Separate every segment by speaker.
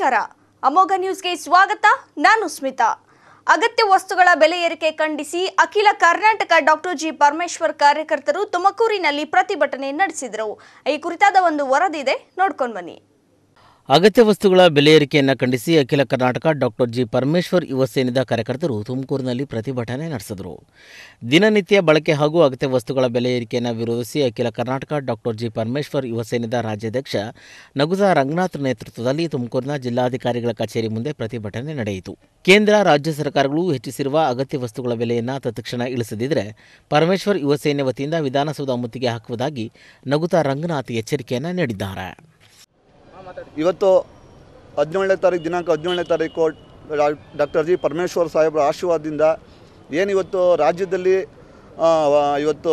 Speaker 1: ನಮಸ್ಕಾರ ಅಮೋಘ ನ್ಯೂಸ್ಗೆ ಸ್ವಾಗತ ನಾನು ಸ್ಮಿತಾ ಅಗತ್ಯ ವಸ್ತುಗಳ ಬೆಲೆ ಏರಿಕೆ ಖಂಡಿಸಿ ಅಖಿಲ ಕರ್ನಾಟಕ ಡಾಕ್ಟರ್ ಜಿ ಪರಮೇಶ್ವರ್ ಕಾರ್ಯಕರ್ತರು ತುಮಕೂರಿನಲ್ಲಿ ಪ್ರತಿಭಟನೆ ನಡೆಸಿದರು ಈ ಕುರಿತಾದ ಒಂದು ವರದಿ ಇದೆ ನೋಡ್ಕೊಂಡು ಬನ್ನಿ
Speaker 2: ಅಗತ್ಯ ವಸ್ತುಗಳ ಬೆಲೆ ಏರಿಕೆಯನ್ನು ಖಂಡಿಸಿ ಅಖಿಲ ಕರ್ನಾಟಕ ಡಾಕ್ಟರ್ ಜಿ ಪರಮೇಶ್ವರ್ ಯುವ ಸೇನೆಯ ಕಾರ್ಯಕರ್ತರು ತುಮಕೂರಿನಲ್ಲಿ ಪ್ರತಿಭಟನೆ ನಡೆಸಿದರು ದಿನನಿತ್ಯ ಬಳಕೆ ಹಾಗೂ ಅಗತ್ಯ ವಸ್ತುಗಳ ಬೆಲೆ ಏರಿಕೆಯನ್ನು ವಿರೋಧಿಸಿ ಅಖಿಲ ಕರ್ನಾಟಕ ಡಾಕ್ಟರ್ ಜಿ ಪರಮೇಶ್ವರ್ ಯುವ ಸೇನೆದ ರಾಜ್ಯಾಧ್ಯಕ್ಷ ನಗುಜ ರಂಗನಾಥ್ ನೇತೃತ್ವದಲ್ಲಿ ತುಮಕೂರಿನ ಜಿಲ್ಲಾಧಿಕಾರಿಗಳ ಕಚೇರಿ ಮುಂದೆ ಪ್ರತಿಭಟನೆ ನಡೆಯಿತು ಕೇಂದ್ರ ರಾಜ್ಯ ಸರ್ಕಾರಗಳು ಹೆಚ್ಚಿಸಿರುವ ಅಗತ್ಯ ವಸ್ತುಗಳ ಬೆಲೆಯನ್ನು ತತ್ಕ್ಷಣ ಇಳಿಸದಿದ್ದರೆ ಪರಮೇಶ್ವರ್ ಯುವ ಸೇನೆ ವತಿಯಿಂದ ವಿಧಾನಸೌಧ ಮುತ್ತಿಗೆ ಹಾಕುವುದಾಗಿ ನಗುತಾ ರಂಗನಾಥ್ ಎಚ್ಚರಿಕೆಯನ್ನು ನೀಡಿದ್ದಾರೆ
Speaker 3: ಇವತ್ತು ಹದಿನೇಳನೇ ತಾರೀಕು ದಿನಾಂಕ ಹದಿನೇಳನೇ ತಾರೀಕು ಡಾಕ್ಟರ್ ಜಿ ಪರಮೇಶ್ವರ್ ಸಾಹೇಬರ ಆಶೀರ್ವಾದದಿಂದ ಏನಿವತ್ತು ರಾಜ್ಯದಲ್ಲಿ ಇವತ್ತು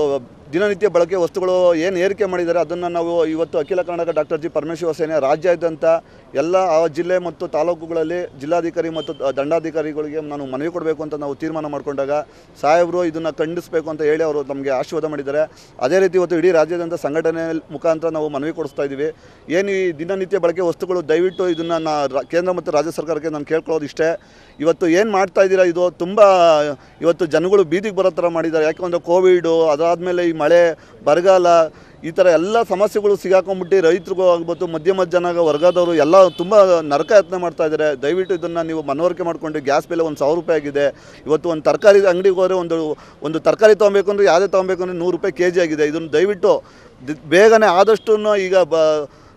Speaker 3: ದಿನನಿತ್ಯ ಬಳಕೆ ವಸ್ತುಗಳು ಏನು ಏರಿಕೆ ಮಾಡಿದ್ದಾರೆ ಅದನ್ನು ನಾವು ಇವತ್ತು ಅಖಿಲ ಕರ್ನಾಟಕ ಡಾಕ್ಟರ್ ಜಿ ಪರಮೇಶ್ವರ ಸೇನೆ ರಾಜ್ಯಾದ್ಯಂತ ಎಲ್ಲ ಆ ಜಿಲ್ಲೆ ಮತ್ತು ತಾಲೂಕುಗಳಲ್ಲಿ ಜಿಲ್ಲಾಧಿಕಾರಿ ಮತ್ತು ದಂಡಾಧಿಕಾರಿಗಳಿಗೆ ನಾನು ಮನವಿ ಕೊಡಬೇಕು ಅಂತ ನಾವು ತೀರ್ಮಾನ ಮಾಡಿಕೊಂಡಾಗ ಸಾಹೇಬರು ಇದನ್ನು ಖಂಡಿಸಬೇಕು ಅಂತ ಹೇಳಿ ಅವರು ನಮಗೆ ಆಶೀರ್ವಾದ ಮಾಡಿದ್ದಾರೆ ಅದೇ ರೀತಿ ಇವತ್ತು ಇಡೀ ರಾಜ್ಯಾದ್ಯಂತ ಸಂಘಟನೆ ಮುಖಾಂತರ ನಾವು ಮನವಿ ಕೊಡಿಸ್ತಾ ಇದ್ದೀವಿ ಏನು ಈ ದಿನನಿತ್ಯ ಬಳಕೆ ವಸ್ತುಗಳು ದಯವಿಟ್ಟು ಇದನ್ನು ನಾ ಕೇಂದ್ರ ಮತ್ತು ರಾಜ್ಯ ಸರ್ಕಾರಕ್ಕೆ ನಾನು ಕೇಳ್ಕೊಳ್ಳೋದು ಇಷ್ಟೇ ಇವತ್ತು ಏನು ಮಾಡ್ತಾ ಇದ್ದೀರಾ ಇದು ತುಂಬ ಇವತ್ತು ಜನಗಳು ಬೀದಿಗೆ ಬರೋ ಥರ ಮಾಡಿದ್ದಾರೆ ಯಾಕೆಂದರೆ ಕೋವಿಡು ಅದಾದಮೇಲೆ ಈ ಮಳೆ ಬರಗಾಲ ಈ ಥರ ಎಲ್ಲ ಸಮಸ್ಯೆಗಳು ಸಿಗಾಕೊಂಡ್ಬಿಟ್ಟು ರೈತರಿಗೂ ಆಗ್ಬೋದು ಮಧ್ಯಮ ಜನಾಗ ವರ್ಗದವರು ಎಲ್ಲ ತುಂಬ ನರಕ ಯತ್ನ ಮಾಡ್ತಾ ಇದ್ದಾರೆ ದಯವಿಟ್ಟು ಇದನ್ನು ನೀವು ಮನವರಿಕೆ ಮಾಡಿಕೊಂಡು ಗ್ಯಾಸ್ ಬೆಲೆ ಒಂದು ಸಾವಿರ ರೂಪಾಯಿ ಆಗಿದೆ ಇವತ್ತು ಒಂದು ತರಕಾರಿ ಅಂಗಡಿಗೆ ಹೋದರೆ ಒಂದು ಒಂದು ತರಕಾರಿ ತೊಗೊಬೇಕು ಅಂದರೆ ಯಾವುದೇ ತೊಗೊಬೇಕು ಅಂದರೆ ನೂರು ರೂಪಾಯಿ ಕೆ ಜಿ ಆಗಿದೆ ಇದನ್ನು ದಯವಿಟ್ಟು ಬೇಗನೆ ಆದಷ್ಟು ಈಗ ಬ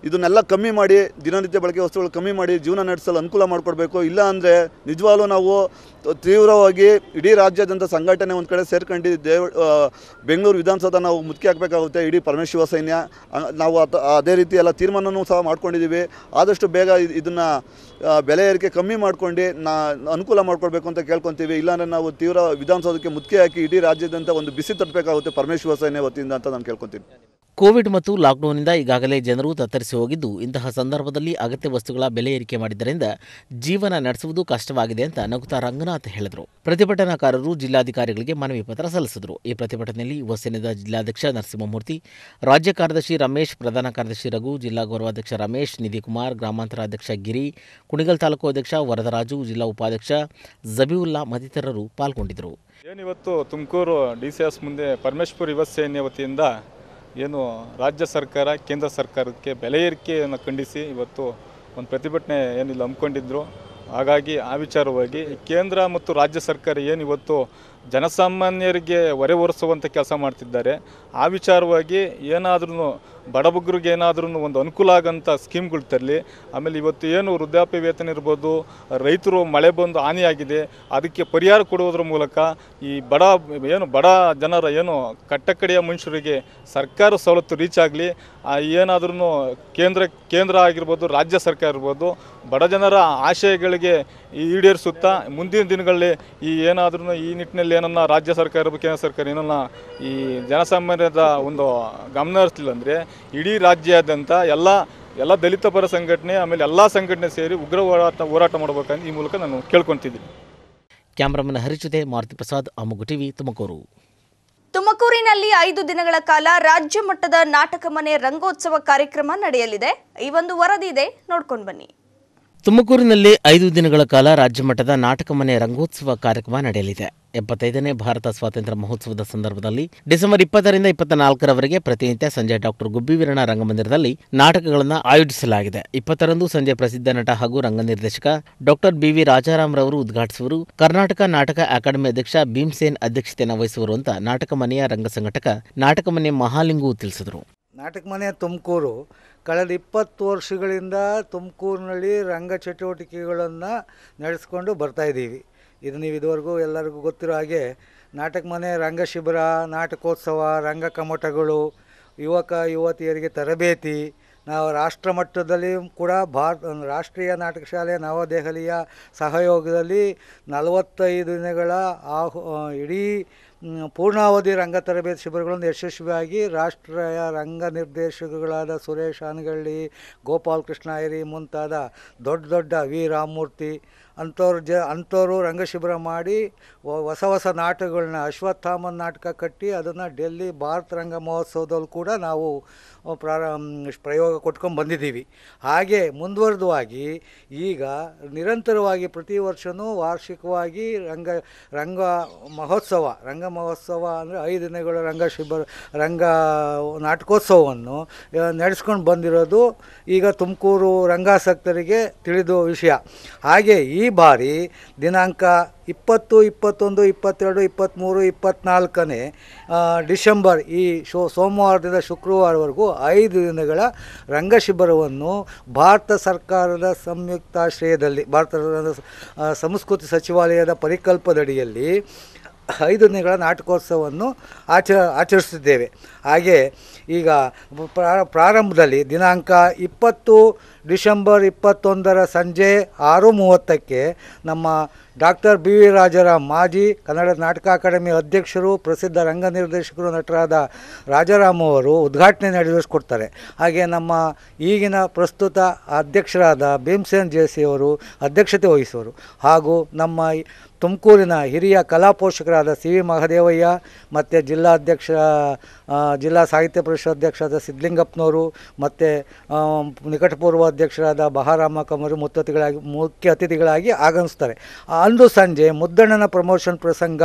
Speaker 3: ಇದನ್ನೆಲ್ಲ ಕಮ್ಮಿ ಮಾಡಿ ದಿನನಿತ್ಯ ಬಳಕೆ ವಸ್ತುಗಳು ಕಮ್ಮಿ ಮಾಡಿ ಜೀವನ ನಡೆಸಲು ಅನುಕೂಲ ಮಾಡಿಕೊಡ್ಬೇಕು ಇಲ್ಲ ಅಂದರೆ ನಿಜವಾಗ್ಲೂ ನಾವು ತೀವ್ರವಾಗಿ ಇಡೀ ರಾಜ್ಯಾದ್ಯಂತ ಸಂಘಟನೆ ಒಂದು ಕಡೆ ಸೇರ್ಕೊಂಡು ದೇವ ಬೆಂಗಳೂರು ವಿಧಾನಸೌಧ ನಾವು ಮುದುಕಿ ಹಾಕಬೇಕಾಗುತ್ತೆ ಇಡೀ ಪರಮೇಶ್ವರ ಸೈನ್ಯ ನಾವು ಅದೇ ರೀತಿ ಎಲ್ಲ ತೀರ್ಮಾನವೂ ಸಹ ಮಾಡ್ಕೊಂಡಿದ್ದೀವಿ ಆದಷ್ಟು ಬೇಗ ಇದನ್ನು ಬೆಲೆ ಏರಿಕೆ ಕಮ್ಮಿ ಮಾಡ್ಕೊಂಡು ನಾ ಅನುಕೂಲ ಮಾಡ್ಕೊಳ್ಬೇಕು ಅಂತ ಕೇಳ್ಕೊತೀವಿ ಇಲ್ಲಾಂದರೆ ನಾವು ತೀವ್ರ ವಿಧಾನಸೌಧಕ್ಕೆ ಮುದುಕಿ ಹಾಕಿ ಇಡೀ ರಾಜ್ಯಾದ್ಯಂತ ಒಂದು ಬಿಸಿ ತಟ್ಟಬೇಕಾಗುತ್ತೆ ಪರಮೇಶ್ವರ ಸೈನ್ಯ ವತಿಯಿಂದ ಅಂತ ನಾನು ಕೇಳ್ಕೊತೀನಿ
Speaker 2: ಕೋವಿಡ್ ಮತ್ತು ಲಾಕ್ಡೌನ್ನಿಂದ ಈಗಾಗಲೇ ಜನರು ತತ್ತರಿಸಿ ಹೋಗಿದ್ದು ಇಂತಹ ಸಂದರ್ಭದಲ್ಲಿ ಅಗತ್ಯ ವಸ್ತುಗಳ ಬೆಲೆ ಏರಿಕೆ ಮಾಡಿದ್ದರಿಂದ ಜೀವನ ನಡೆಸುವುದು ಕಷ್ಟವಾಗಿದೆ ಅಂತ ನಗುತ್ತಾ ರಂಗನಾಥ್ ಮಂಜುನಾಥ್ ಹೇಳಿದರು ಪ್ರತಿಭಟನಾಕಾರರು ಜಿಲ್ಲಾಧಿಕಾರಿಗಳಿಗೆ ಮನವಿ ಪತ್ರ ಸಲ್ಲಿಸಿದರು ಈ ಪ್ರತಿಭಟನೆಯಲ್ಲಿ ಸೇನೆಯ ಜಿಲ್ಲಾಧ್ಯಕ್ಷ ನರಸಿಂಹಮೂರ್ತಿ ರಾಜ್ಯ ಕಾರ್ಯದರ್ಶಿ ರಮೇಶ್ ಪ್ರಧಾನ ಕಾರ್ಯದರ್ಶಿ ರಘು ಜಿಲ್ಲಾ ಗೌರವಾಧ್ಯಕ್ಷ ರಮೇಶ್ ನಿಧಿಕುಮಾರ್ ಗ್ರಾಮಾಂತರ ಅಧ್ಯಕ್ಷ ಗಿರಿ ಕುಣಿಗಲ್ ತಾಲೂಕು ಅಧ್ಯಕ್ಷ ವರದರಾಜು ಜಿಲ್ಲಾ ಉಪಾಧ್ಯಕ್ಷ ಜಬೀವುಲ್ಲಾ ಮತ್ತಿತರರು ಪಾಲ್ಗೊಂಡಿದ್ದರು
Speaker 4: ಏನಿವತ್ತು ತುಮಕೂರು ಡಿ ಸಿ ಎಸ್ ಮುಂದೆ ಪರಮೇಶ್ವರ್ ಯುವ ಸೇನೆ ವತಿಯಿಂದ ಏನು ರಾಜ್ಯ ಸರ್ಕಾರ ಕೇಂದ್ರ ಸರ್ಕಾರಕ್ಕೆ ಬೆಲೆ ಏರಿಕೆಯನ್ನು ಖಂಡಿಸಿ ಇವತ್ತು ಒಂದು ಪ್ರತಿಭಟನೆ ಏನಿಲ್ಲ ಹಮ್ಮಿಕೊಂಡಿದ್ರು ಹಾಗಾಗಿ ಆ ವಿಚಾರವಾಗಿ ಕೇಂದ್ರ ಮತ್ತು ರಾಜ್ಯ ಸರ್ಕಾರ ಏನು ಇವತ್ತು ಜನಸಾಮಾನ್ಯರಿಗೆ ಹೊರೆ ಹೊರಿಸುವಂಥ ಕೆಲಸ ಮಾಡ್ತಿದ್ದಾರೆ ಆ ವಿಚಾರವಾಗಿ ಏನಾದ್ರೂ ಬಡಬುಗ್ರಿಗೆ ಏನಾದ್ರೂ ಒಂದು ಅನುಕೂಲ ಆಗೋಂಥ ಸ್ಕೀಮ್ಗಳು ತರಲಿ ಆಮೇಲೆ ಇವತ್ತು ಏನು ವೃದ್ಧಾಪ್ಯ ವೇತನ ಇರ್ಬೋದು ರೈತರು ಮಳೆ ಬಂದು ಹಾನಿಯಾಗಿದೆ ಅದಕ್ಕೆ ಪರಿಹಾರ ಕೊಡುವುದರ ಮೂಲಕ ಈ ಬಡ ಏನು ಬಡ ಜನರ ಏನು ಕಟ್ಟಕಡೆಯ ಮನುಷ್ಯರಿಗೆ ಸರ್ಕಾರ ಸವಲತ್ತು ರೀಚ್ ಆಗಲಿ ಏನಾದ್ರೂ ಕೇಂದ್ರ ಕೇಂದ್ರ ಆಗಿರ್ಬೋದು ರಾಜ್ಯ ಸರ್ಕಾರ ಇರ್ಬೋದು ಬಡ ಜನರ ಆಶಯಗಳಿಗೆ ಈಡೇರಿಸುತ್ತಾ ಮುಂದಿನ ದಿನಗಳಲ್ಲಿ ಈ ಏನಾದ್ರೂ ಈ ನಿಟ್ಟಿನಲ್ಲಿ ಏನನ್ನ ರಾಜ್ಯ ಸರ್ಕಾರ ಕೇಂದ್ರ ಸರ್ಕಾರ ಏನನ್ನ ಈ ಜನಸಾಮಾನ್ಯದ ಒಂದು ಗಮನ ಹರಿಸಲಿಲ್ಲ ಅಂದರೆ ಇಡೀ ರಾಜ್ಯಾದ್ಯಂತ ಎಲ್ಲ ಎಲ್ಲ ದಲಿತ ಪರ ಸಂಘಟನೆ ಆಮೇಲೆ ಎಲ್ಲ ಸಂಘಟನೆ ಸೇರಿ ಉಗ್ರ ಹೋರಾಟ ಹೋರಾಟ ಮಾಡಬೇಕಂತ ಈ ಮೂಲಕ ನಾನು ಕೇಳ್ಕೊತಿದ್ದೀನಿ
Speaker 2: ಕ್ಯಾಮ್ರಾಮನ್ ಹರಿಚುದೆ ಮಾರುತಿ ಪ್ರಸಾದ್ ಅಮ್ಮಗು ಟಿವಿ ತುಮಕೂರು
Speaker 1: ತುಮಕೂರಿನಲ್ಲಿ ಐದು ದಿನಗಳ ಕಾಲ ರಾಜ್ಯ ಮಟ್ಟದ ನಾಟಕ ಮನೆ ರಂಗೋತ್ಸವ ಕಾರ್ಯಕ್ರಮ ನಡೆಯಲಿದೆ ಈ ಒಂದು ವರದಿ ಇದೆ ನೋಡ್ಕೊಂಡು ಬನ್ನಿ
Speaker 2: ತುಮಕೂರಿನಲ್ಲಿ ಐದು ದಿನಗಳ ಕಾಲ ರಾಜ್ಯಮಟ್ಟದ ನಾಟಕ ಮನೆ ರಂಗೋತ್ಸವ ಕಾರ್ಯಕ್ರಮ ನಡೆಯಲಿದೆ ಎಪ್ಪತ್ತೈದನೇ ಭಾರತ ಸ್ವಾತಂತ್ರ್ಯ ಮಹೋತ್ಸವದ ಸಂದರ್ಭದಲ್ಲಿ ಡಿಸೆಂಬರ್ ಇಪ್ಪತ್ತರಿಂದ ಇಪ್ಪತ್ತ ನಾಲ್ಕರವರೆಗೆ ಪ್ರತಿನಿತ್ಯ ಸಂಜೆ ಡಾಕ್ಟರ್ ಗುಬ್ಬಿವೀರಣ್ಣ ರಂಗಮಂದಿರದಲ್ಲಿ ನಾಟಕಗಳನ್ನು ಆಯೋಜಿಸಲಾಗಿದೆ ಇಪ್ಪತ್ತರಂದು ಸಂಜೆ ಪ್ರಸಿದ್ಧ ನಟ ಹಾಗೂ ರಂಗ ನಿರ್ದೇಶಕ ಡಾಕ್ಟರ್ ಬಿವಿ ರಾಜಾರಾಮ್ರವರು ಉದ್ಘಾಟಿಸುವರು ಕರ್ನಾಟಕ ನಾಟಕ ಅಕಾಡೆಮಿ ಅಧ್ಯಕ್ಷ ಭೀಮ್ಸೇನ್ ಅಧ್ಯಕ್ಷತೆಯನ್ನು ವಹಿಸುವರು ಅಂತ ನಾಟಕ ಮನೆಯ ರಂಗ ಸಂಘಟಕ ನಾಟಕ ಮನೆ ಮಹಾಲಿಂಗು ತಿಳಿಸಿದರು
Speaker 5: ನಾಟಕ ಮನೆಯ ತುಮಕೂರು ಕಳೆದ ಇಪ್ಪತ್ತು ವರ್ಷಗಳಿಂದ ತುಮಕೂರಿನಲ್ಲಿ ರಂಗ ಚಟುವಟಿಕೆಗಳನ್ನು ನಡೆಸ್ಕೊಂಡು ಬರ್ತಾಯಿದ್ದೀವಿ ಇದು ನೀವು ಇದುವರೆಗೂ ಎಲ್ಲರಿಗೂ ಗೊತ್ತಿರೋ ಹಾಗೆ ನಾಟಕ ಮನೆ ರಂಗ ನಾಟಕೋತ್ಸವ ರಂಗ ಕಮಟಗಳು ಯುವಕ ಯುವತಿಯರಿಗೆ ತರಬೇತಿ ನಾವು ರಾಷ್ಟ್ರ ಮಟ್ಟದಲ್ಲಿ ಕೂಡ ಭಾರತ ರಾಷ್ಟ್ರೀಯ ನಾಟಕ ಶಾಲೆ ನವದೆಹಲಿಯ ಸಹಯೋಗದಲ್ಲಿ ನಲವತ್ತೈದು ದಿನಗಳ ಆಹು ಇಡೀ ಪೂರ್ಣಾವಧಿ ರಂಗ ತರಬೇತಿ ಶಿಬಿರಗಳನ್ನು ಯಶಸ್ವಿಯಾಗಿ ರಾಷ್ಟ್ರೀಯ ರಂಗ ನಿರ್ದೇಶಕಗಳಾದ ಸುರೇಶ್ ಆನಗಳ್ಳಿ ಗೋಪಾಲ್ ಕೃಷ್ಣ ಐರಿ ಮುಂತಾದ ದೊಡ್ಡ ದೊಡ್ಡ ವಿ ರಾಮಮೂರ್ತಿ ಅಂಥವ್ರ ಜ ಅಂಥವರು ರಂಗ ಶಿಬಿರ ಮಾಡಿ ಹೊಸ ಹೊಸ ನಾಟಕಗಳನ್ನ ಅಶ್ವತ್ಥಾಮನ್ ನಾಟಕ ಕಟ್ಟಿ ಅದನ್ನು ಡೆಲ್ಲಿ ಭಾರತ ರಂಗ ಮಹೋತ್ಸವದಲ್ಲಿ ಕೂಡ ನಾವು ಪ್ರಾರ ಪ್ರಯೋಗ ಕೊಟ್ಕೊಂಡು ಬಂದಿದ್ದೀವಿ ಹಾಗೆ ಮುಂದುವರೆದವಾಗಿ ಈಗ ನಿರಂತರವಾಗಿ ಪ್ರತಿ ವರ್ಷವೂ ವಾರ್ಷಿಕವಾಗಿ ರಂಗ ರಂಗ ಮಹೋತ್ಸವ ರಂಗ ಮಹೋತ್ಸವ ಅಂದರೆ ಐದು ದಿನಗಳ ರಂಗ ಶಿಬಿರ ರಂಗ ನಾಟಕೋತ್ಸವವನ್ನು ನಡೆಸ್ಕೊಂಡು ಬಂದಿರೋದು ಈಗ ತುಮಕೂರು ರಂಗಾಸಕ್ತರಿಗೆ ತಿಳಿದು ವಿಷಯ ಹಾಗೆ ಈ ಬಾರಿ ದಿನಾಂಕ ಇಪ್ಪತ್ತು ಇಪ್ಪತ್ತೊಂದು ಇಪ್ಪತ್ತೆರಡು ಇಪ್ಪತ್ತ್ಮೂರು ಇಪ್ಪತ್ತ್ನಾಲ್ಕನೇ ಡಿಸೆಂಬರ್ ಈ ಶೋ ಸೋಮವಾರದಿಂದ ಶುಕ್ರವಾರವರೆಗೂ ಐದು ದಿನಗಳ ರಂಗ ಶಿಬಿರವನ್ನು ಭಾರತ ಸರ್ಕಾರದ ಸಂಯುಕ್ತಾಶ್ರಯದಲ್ಲಿ ಭಾರತದ ಸಂಸ್ಕೃತಿ ಸಚಿವಾಲಯದ ಪರಿಕಲ್ಪದಡಿಯಲ್ಲಿ ಐದು ದಿನಗಳ ನಾಟಕೋತ್ಸವವನ್ನು ಆಚ ಆಚರಿಸುತ್ತಿದ್ದೇವೆ ಹಾಗೇ ಈಗ ಪ್ರಾರಂಭದಲ್ಲಿ ದಿನಾಂಕ ಇಪ್ಪತ್ತು ಡಿಸೆಂಬರ್ ಇಪ್ಪತ್ತೊಂದರ ಸಂಜೆ ಆರು ಮೂವತ್ತಕ್ಕೆ ನಮ್ಮ ಡಾಕ್ಟರ್ ಬಿ ವಿ ರಾಜರ ಮಾಜಿ ಕನ್ನಡ ನಾಟಕ ಅಕಾಡೆಮಿ ಅಧ್ಯಕ್ಷರು ಪ್ರಸಿದ್ಧ ರಂಗ ನಿರ್ದೇಶಕರು ನಟರಾದ ರಾಜಾರಾಮ್ ಅವರು ಉದ್ಘಾಟನೆ ನಡೆಸಿಕೊಡ್ತಾರೆ ಹಾಗೆ ನಮ್ಮ ಈಗಿನ ಪ್ರಸ್ತುತ ಅಧ್ಯಕ್ಷರಾದ ಭೀಮಸೇನ್ ಜೇಸಿ ಅವರು ಅಧ್ಯಕ್ಷತೆ ವಹಿಸುವರು ಹಾಗೂ ನಮ್ಮ ತುಮಕೂರಿನ ಹಿರಿಯ ಕಲಾ ಪೋಷಕರಾದ ಸಿ ವಿ ಮಹದೇವಯ್ಯ ಮತ್ತು ಜಿಲ್ಲಾಧ್ಯಕ್ಷ ಜಿಲ್ಲಾ ಸಾಹಿತ್ಯ ಪರಿಷತ್ ಅಧ್ಯಕ್ಷರಾದ ಸಿದ್ಧಲಿಂಗಪ್ಪನವರು ಮತ್ತು ನಿಕಟಪೂರ್ವ ಅಧ್ಯಕ್ಷರಾದ ಬಹಾರಾಮ ಕಮರು ಮುತ್ತತಿಗಳಾಗಿ ಮುಖ್ಯ ಅತಿಥಿಗಳಾಗಿ ಆಗಮಿಸ್ತಾರೆ ಅಂದು ಸಂಜೆ ಮುದ್ದಣ್ಣನ ಪ್ರಮೋಷನ್ ಪ್ರಸಂಗ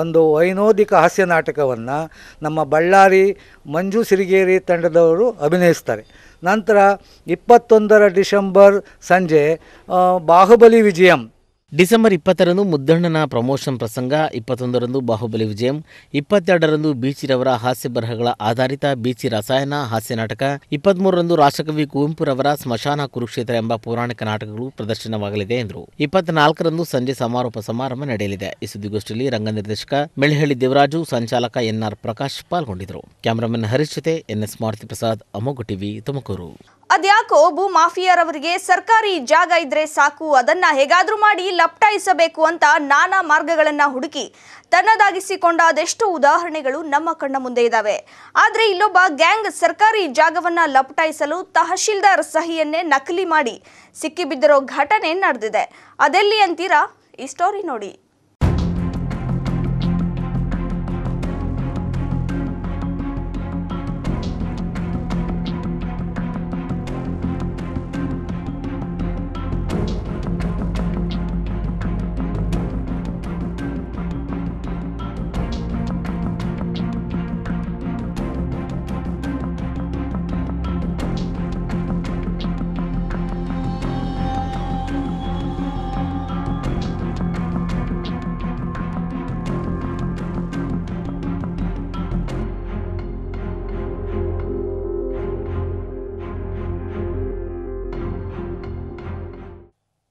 Speaker 5: ಒಂದು ವೈನೋದಿಕ ಹಾಸ್ಯ ನಾಟಕವನ್ನು ನಮ್ಮ ಬಳ್ಳಾರಿ ಮಂಜು ಸಿರಿಗೇರಿ ತಂಡದವರು ಅಭಿನಯಿಸ್ತಾರೆ ನಂತರ ಇಪ್ಪತ್ತೊಂದರ ಡಿಸೆಂಬರ್ ಸಂಜೆ ಬಾಹುಬಲಿ ವಿಜಯಂ ಡಿಸೆಂಬರ್
Speaker 2: ಇಪ್ಪತ್ತರಂದು ಮುದ್ದಣ್ಣನ ಪ್ರಮೋಷನ್ ಪ್ರಸಂಗ ಇಪ್ಪತ್ತೊಂದರಂದು ಬಾಹುಬಲಿ ವಿಜಯಂ ಇಪ್ಪತ್ತೆರಡರಂದು ಬೀಚಿರವರ ಹಾಸ್ಯ ಬರಹಗಳ ಆಧಾರಿತ ಬೀಚಿ ರಸಾಯನ ಹಾಸ್ಯ ನಾಟಕ ಇಪ್ಪತ್ಮೂರರಂದು ರಾಷ್ಟ್ರಕವಿ ಕುವೆಂಪುರವರ ಸ್ಮಶಾನ ಕುರುಕ್ಷೇತ್ರ ಎಂಬ ಪೌರಾಣಿಕ ನಾಟಕಗಳು ಪ್ರದರ್ಶನವಾಗಲಿದೆ ಎಂದರು ಇಪ್ಪತ್ನಾಲ್ಕರಂದು ಸಂಜೆ ಸಮಾರೋಪ ಸಮಾರಂಭ ನಡೆಯಲಿದೆ ಈ ಸುದ್ದಿಗೋಷ್ಠಿಯಲ್ಲಿ ರಂಗ ನಿರ್ದೇಶಕ ಮೆಳಿಹಳ್ಳಿ ದೇವರಾಜು ಸಂಚಾಲಕ ಎನ್ಆರ್ ಪ್ರಕಾಶ್ ಪಾಲ್ಗೊಂಡಿದ್ದರು ಕ್ಯಾಮರಾಮನ್ ಹರೀಶ್ ಜೊತೆ ಎನ್ಎಸ್ ಮಾರುತಿ ಪ್ರಸಾದ್ ಅಮೋಘ ಟಿವಿ ತುಮಕೂರು
Speaker 1: ಅದ್ಯಾಕೋ ಭೂ ಮಾಫಿಯಾರವರಿಗೆ ಸರ್ಕಾರಿ ಜಾಗ ಇದ್ರೆ ಸಾಕು ಅದನ್ನ ಹೇಗಾದ್ರೂ ಮಾಡಿ ಲಪ್ಟಾಯಿಸಬೇಕು ಅಂತ ನಾನಾ ಮಾರ್ಗಗಳನ್ನ ಹುಡುಕಿ ತನ್ನದಾಗಿಸಿಕೊಂಡ ಅದೆಷ್ಟು ಉದಾಹರಣೆಗಳು ನಮ್ಮ ಕಣ್ಣ ಮುಂದೆ ಇದ್ದಾವೆ ಆದ್ರೆ ಇಲ್ಲೊಬ್ಬ ಗ್ಯಾಂಗ್ ಸರ್ಕಾರಿ ಜಾಗವನ್ನ ಲಪಟಾಯಿಸಲು ತಹಶೀಲ್ದಾರ್ ಸಹಿಯನ್ನೇ ನಕಲಿ ಮಾಡಿ ಸಿಕ್ಕಿಬಿದ್ದಿರೋ ಘಟನೆ ನಡೆದಿದೆ ಅದೆಲ್ಲಿ ಅಂತೀರಾ ಈ ಸ್ಟೋರಿ ನೋಡಿ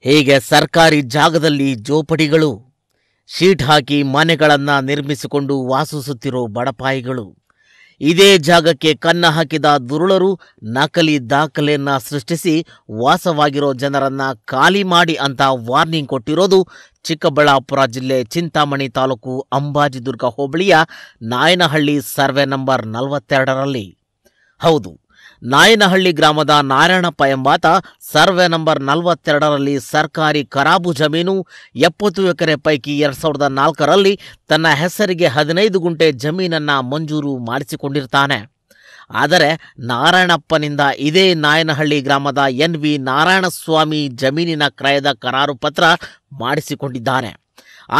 Speaker 2: ಹೀಗೆ ಸರ್ಕಾರಿ ಜಾಗದಲ್ಲಿ ಜೋಪಡಿಗಳು ಶೀಟ್ ಹಾಕಿ ಮನೆಗಳನ್ನು ನಿರ್ಮಿಸಿಕೊಂಡು ವಾಸಿಸುತ್ತಿರೋ ಬಡಪಾಯಿಗಳು ಇದೇ ಜಾಗಕ್ಕೆ ಕನ್ನ ಹಾಕಿದ ದುರುಳರು ನಕಲಿ ದಾಖಲೆಯನ್ನ ಸೃಷ್ಟಿಸಿ ವಾಸವಾಗಿರೋ ಜನರನ್ನು ಖಾಲಿ ಮಾಡಿ ಅಂತ ವಾರ್ನಿಂಗ್ ಕೊಟ್ಟಿರೋದು ಚಿಕ್ಕಬಳ್ಳಾಪುರ ಜಿಲ್ಲೆ ಚಿಂತಾಮಣಿ ತಾಲೂಕು ಅಂಬಾಜಿದುರ್ಗ ಹೋಬಳಿಯ ನಾಯನಹಳ್ಳಿ ಸರ್ವೆ ನಂಬರ್ ನಲವತ್ತೆರಡರಲ್ಲಿ ಹೌದು ನಾಯನಹಳ್ಳಿ ಗ್ರಾಮದ ನಾರಾಯಣಪ್ಪ ಎಂಬಾತ ಸರ್ವೆ ನಂಬರ್ ನಲವತ್ತೆರಡರಲ್ಲಿ ಸರ್ಕಾರಿ ಕರಾಬು ಜಮೀನು ಎಪ್ಪತ್ತು ಎಕರೆ ಪೈಕಿ ಎರಡು ಸಾವಿರದ ನಾಲ್ಕರಲ್ಲಿ ತನ್ನ ಹೆಸರಿಗೆ ಹದಿನೈದು ಗುಂಟೆ ಜಮೀನನ್ನು ಮಂಜೂರು ಮಾಡಿಸಿಕೊಂಡಿರ್ತಾನೆ ಆದರೆ ನಾರಾಯಣಪ್ಪನಿಂದ ಇದೇ ನಾಯನಹಳ್ಳಿ ಗ್ರಾಮದ ಎನ್ ವಿ ನಾರಾಯಣಸ್ವಾಮಿ ಜಮೀನಿನ ಕ್ರಯದ ಕರಾರು ಪತ್ರ ಮಾಡಿಸಿಕೊಂಡಿದ್ದಾನೆ